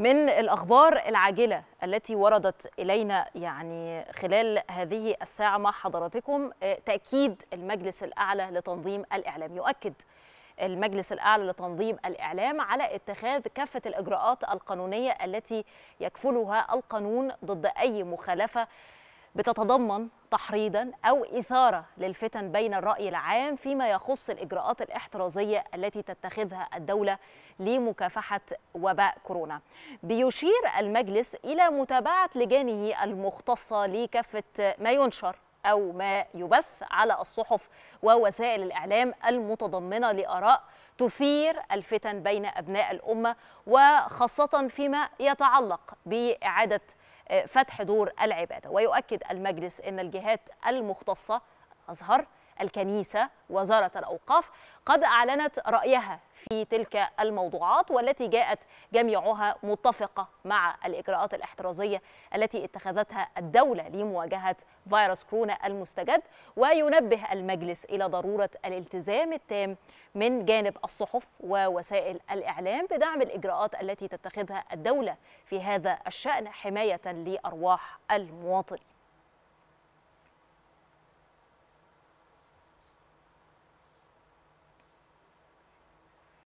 من الأخبار العاجلة التي وردت إلينا يعني خلال هذه الساعة مع حضراتكم آه، تأكيد المجلس الأعلى لتنظيم الإعلام يؤكد المجلس الأعلى لتنظيم الإعلام على اتخاذ كافة الإجراءات القانونية التي يكفلها القانون ضد أي مخالفة بتتضمن تحريضا او اثاره للفتن بين الراي العام فيما يخص الاجراءات الاحترازيه التي تتخذها الدوله لمكافحه وباء كورونا. بيشير المجلس الى متابعه لجانه المختصه لكافه ما ينشر او ما يبث على الصحف ووسائل الاعلام المتضمنه لاراء تثير الفتن بين ابناء الامه وخاصه فيما يتعلق باعاده آه، فتح دور العباده ويؤكد المجلس ان الجهات المختصه ازهر الكنيسة وزارة الأوقاف قد أعلنت رأيها في تلك الموضوعات والتي جاءت جميعها متفقة مع الإجراءات الاحترازية التي اتخذتها الدولة لمواجهة فيروس كورونا المستجد وينبه المجلس إلى ضرورة الالتزام التام من جانب الصحف ووسائل الإعلام بدعم الإجراءات التي تتخذها الدولة في هذا الشأن حماية لأرواح المواطنين